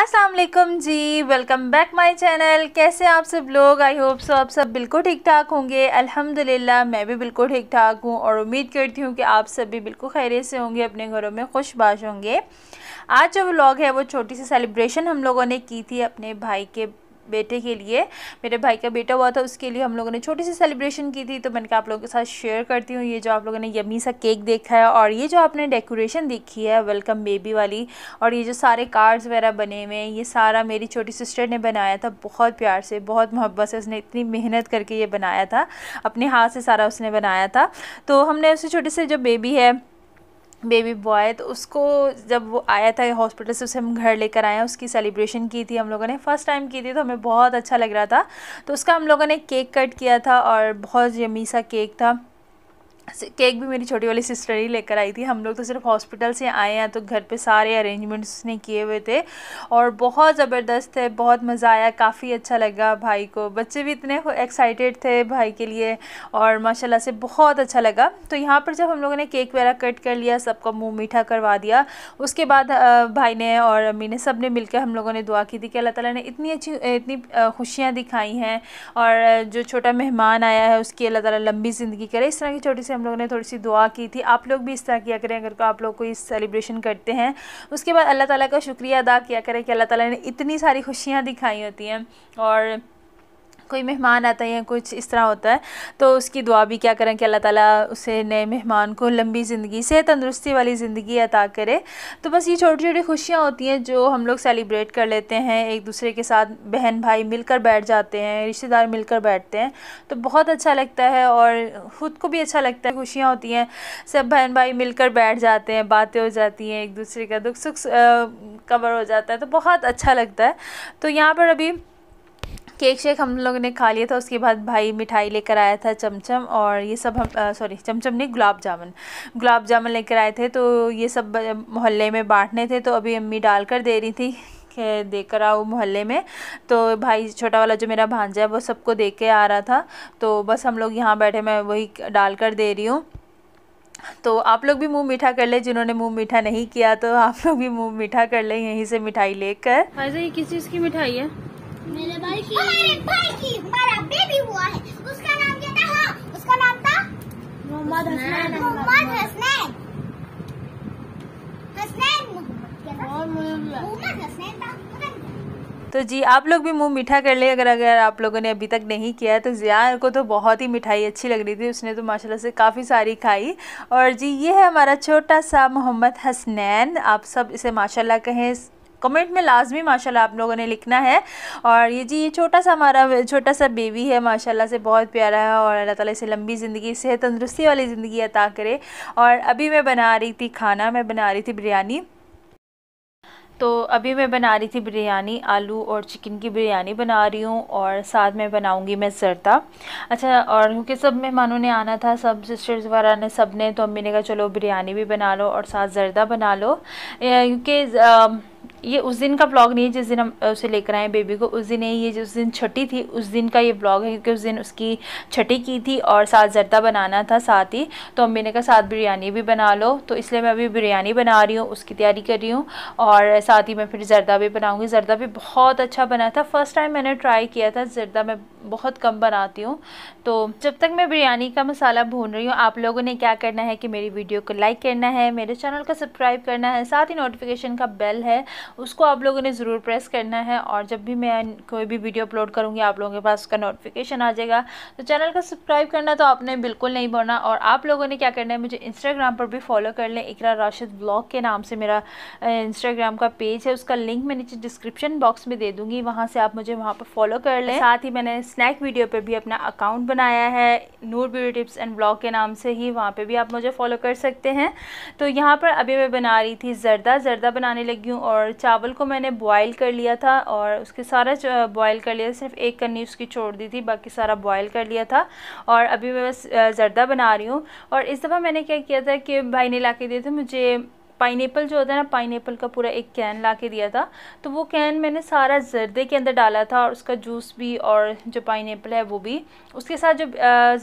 Aslam ji welcome back my channel कैसे आप सब लोग आई होप सो आप सब बिल्कुल ठीक ठाक होंगे अल्हम्दुलिल्लाह मैं भी बिल्कुल ठीक ठाक हूँ और उम्मीद करती हूँ कि आप सब भी बिल्कुल खैर से होंगे अपने घरों में खुशबाश होंगे आज जो व्लॉग है वो छोटी सी सेलिब्रेशन हम लोगों ने की थी अपने भाई के बेटे के लिए मेरे भाई का बेटा हुआ था उसके लिए हम लोगों ने छोटी सी सेलिब्रेशन की थी तो मैंने कहा आप लोगों के साथ शेयर करती हूँ ये जो आप लोगों ने यमी सा केक देखा है और ये जो आपने डेकोरेशन देखी है वेलकम बेबी वाली और ये जो सारे कार्ड्स वगैरह बने हुए हैं ये सारा मेरी छोटी सिस्टर ने बनाया था बहुत प्यार से बहुत मोहब्बत से उसने इतनी मेहनत करके ये बनाया था अपने हाथ से सारा उसने बनाया था तो हमने उसे छोटे से जो बेबी है बेबी बॉय तो उसको जब वो आया था हॉस्पिटल से उसे हम घर लेकर आए उसकी सेलिब्रेशन की थी हम लोगों ने फ़र्स्ट टाइम की थी तो हमें बहुत अच्छा लग रहा था तो उसका हम लोगों ने केक कट किया था और बहुत यमीसा केक था केक भी मेरी छोटी वाली सिस्टर ही लेकर आई थी हम लोग तो सिर्फ हॉस्पिटल से आए हैं तो घर पे सारे अरेंजमेंट्स उसने किए हुए थे और बहुत ज़बरदस्त थे बहुत मज़ा आया काफ़ी अच्छा लगा भाई को बच्चे भी इतने एक्साइटेड थे भाई के लिए और माशाल्लाह से बहुत अच्छा लगा तो यहाँ पर जब हम लोगों ने केक वगैरह कट कर लिया सबका मुँह मीठा करवा दिया उसके बाद भाई ने और अम्मी ने सब ने मिलकर हम लोगों ने दुआ की थी कि अल्लाह ताला ने इतनी अच्छी इतनी खुशियाँ दिखाई हैं और जो छोटा मेहमान आया है उसकी अल्लाह ताला लंबी ज़िंदगी करे इस तरह की छोटी से हम लोगों ने थोड़ी सी दुआ की थी आप लोग भी इस तरह किया करें अगर आप लोग कोई सेलिब्रेशन करते हैं उसके बाद अल्लाह ताला का शुक्रिया अदा किया करें कि अल्लाह ताला ने इतनी सारी खुशियाँ दिखाई होती हैं और कोई मेहमान आता है या कुछ इस तरह होता है तो उसकी दुआ भी क्या करें कि अल्लाह ताला उसे नए मेहमान को लंबी ज़िंदगी से तंदुरुस्ती वाली ज़िंदगी अता करे तो बस ये छोटी छोटी खुशियाँ होती हैं जो हम लोग सेलिब्रेट कर लेते हैं एक दूसरे के साथ बहन भाई मिलकर बैठ जाते हैं रिश्तेदार मिलकर बैठते हैं तो बहुत अच्छा लगता है और ख़ुद को भी अच्छा लगता है खुशियाँ होती हैं सब बहन भाई मिलकर बैठ जाते हैं बातें हो जाती हैं एक दूसरे का दुख सुख कवर हो जाता है तो बहुत अच्छा लगता है तो यहाँ पर अभी केक शेक हम लोग ने खा लिया था उसके बाद भाई मिठाई लेकर आया था चमचम और ये सब हम सॉरी चमचम नहीं गुलाब जामुन गुलाब जामुन लेकर आए थे तो ये सब मोहल्ले में बांटने थे तो अभी अम्मी डाल कर दे रही थी देकर आओ मोहल्ले में तो भाई छोटा वाला जो मेरा भांजा है वो सबको दे के आ रहा था तो बस हम लोग यहाँ बैठे मैं वही डाल कर दे रही हूँ तो आप लोग भी मुंह मीठा कर ले जिन्होंने मुंह मीठा नहीं किया तो आप लोग भी मुंह मीठा कर ले यहीं से मिठाई लेकर भाई अच्छा, ये किस चीज़ की मिठाई है मेरे भाई की हाँ, भाई की हमारा बेबी हुआ है उसका नाम क्या था हाँ उसका नाम था मोहम्मद हसनैन मोहम्मद हसनैन तो जी आप लोग भी मुंह मीठा कर ले अगर अगर आप लोगों ने अभी तक नहीं किया तो जिया को तो बहुत ही मिठाई अच्छी लग रही थी उसने तो माशाल्लाह से काफ़ी सारी खाई और जी ये है हमारा छोटा सा मोहम्मद हसनैन आप सब इसे माशाल्लाह कहें कमेंट में लाजमी माशाल्लाह आप लोगों ने लिखना है और ये जी ये छोटा सा हमारा छोटा सा बेबी है माशाल्लाह से बहुत प्यारा है और अल्लाह ताला इसे लंबी ज़िंदगी सेहत तंदरुस्ती वाली ज़िंदगी अता करे और अभी मैं बना रही थी खाना मैं बना रही थी बिरयानी तो अभी मैं बना रही थी बिरयानी आलू और चिकन की बिरयानी बना रही हूँ और साथ में बनाऊँगी मैं सरता अच्छा और क्योंकि सब मेहमानों ने आना था सब सिस्टर्स वगैरह ने सब ने तो अम्मी ने कहा चलो बिरयानी भी बना लो और साथ जरदा बना लो क्योंकि ये उस दिन का ब्लॉग नहीं है जिस दिन हम उसे लेकर आए बेबी को उस दिन है ये जिस दिन छठी थी उस दिन का ये ब्लॉग है क्योंकि उस दिन उसकी छठी की थी और साथ जरदा बनाना था साथ ही तो अम्मी ने कहा साथ बिरयानी भी बना लो तो इसलिए मैं अभी बिरयानी बना रही हूँ उसकी तैयारी कर रही हूँ और साथ ही मैं फिर जरदा भी बनाऊँगी जरदा भी बहुत अच्छा बना था फ़र्स्ट टाइम मैंने ट्राई किया था जरदा मैं बहुत कम बनाती हूँ तो जब तक मैं बिरयानी का मसाला भून रही हूँ आप लोगों ने क्या करना है कि मेरी वीडियो को लाइक करना है मेरे चैनल को सब्सक्राइब करना है साथ ही नोटिफिकेशन का बेल है उसको आप लोगों ने ज़रूर प्रेस करना है और जब भी मैं कोई भी वीडियो अपलोड करूँगी आप लोगों के पास उसका नोटिफिकेशन आ जाएगा तो चैनल का सब्सक्राइब करना तो आपने बिल्कुल नहीं बोना और आप लोगों ने क्या करना है मुझे इंस्टाग्राम पर भी फॉलो कर लें इकरा राशिद ब्लॉग के नाम से मेरा इंस्टाग्राम का पेज है उसका लिंक मैं नीचे डिस्क्रिप्शन बॉक्स में दे दूँगी वहाँ से आप मुझे वहाँ पर फॉलो कर लें साथ ही मैंने स्नैक वीडियो पे भी अपना अकाउंट बनाया है Noor beauty tips and blog के नाम से ही वहाँ पे भी आप मुझे फॉलो कर सकते हैं तो यहाँ पर अभी मैं बना रही थी ज़रदा ज़रदा बनाने लगी हूँ और चावल को मैंने बॉयल कर लिया था और उसके सारा बॉयल कर लिया सिर्फ एक कन्नी उसकी छोड़ दी थी बाकी सारा बॉयल कर लिया था और अभी मैं बस जरदा बना रही हूँ और इस दफ़ा मैंने क्या किया था कि भाई ने ला के दिए थे मुझे पाइनएपल जो होता है ना पाइनएपल का पूरा एक कैन ला के दिया था तो वो कैन मैंने सारा जर्दे के अंदर डाला था और उसका जूस भी और जो पाइनएपल है वो भी उसके साथ जो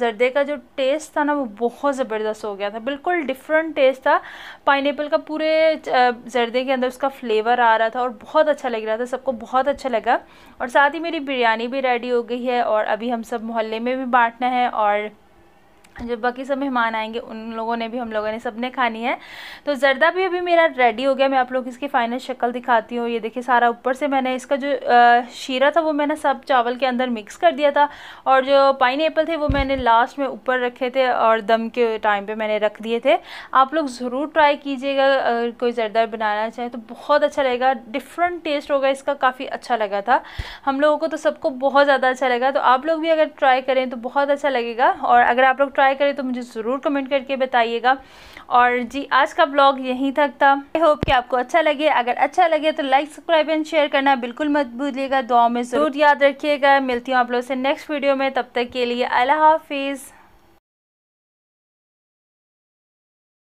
जर्दे का जो टेस्ट था ना वो बहुत ज़बरदस्त हो गया था बिल्कुल डिफरेंट टेस्ट था पाइनएपल का पूरे जर्दे के अंदर उसका फ्लेवर आ रहा था और बहुत अच्छा लग रहा था सबको बहुत अच्छा लगा और साथ ही मेरी बिरयानी भी रेडी हो गई है और अभी हम सब मोहल्ले में भी बांटना है और जब बाकी सब मेहमान आएंगे उन लोगों ने भी हम लोगों ने सब ने खानी है तो जर्दा भी अभी मेरा रेडी हो गया मैं आप लोग इसकी फ़ाइनल शक्ल दिखाती हूँ ये देखिए सारा ऊपर से मैंने इसका जो शीरा था वो मैंने सब चावल के अंदर मिक्स कर दिया था और जो पाइन थे वो मैंने लास्ट में ऊपर रखे थे और दम के टाइम पर मैंने रख दिए थे आप लोग ज़रूर ट्राई कीजिएगा अगर कोई जरदा बनाना चाहे तो बहुत अच्छा लगेगा डिफरेंट टेस्ट होगा इसका काफ़ी अच्छा लगा था हम लोगों को तो सबको बहुत ज़्यादा अच्छा लगा तो आप लोग भी अगर ट्राई करें तो बहुत अच्छा लगेगा और अगर आप लोग ट्राई ट्राई करें तो मुझे ज़रूर कमेंट करके बताइएगा और जी आज का ब्लॉग यहीं तक था आई होप कि आपको अच्छा लगे अगर अच्छा लगे तो लाइक सब्सक्राइब एंड शेयर करना बिल्कुल मत भूलिएगा दुआ में ज़रूर याद रखिएगा मिलती हूँ आप लोगों से नेक्स्ट वीडियो में तब तक के लिए अल्लाह हाफिज़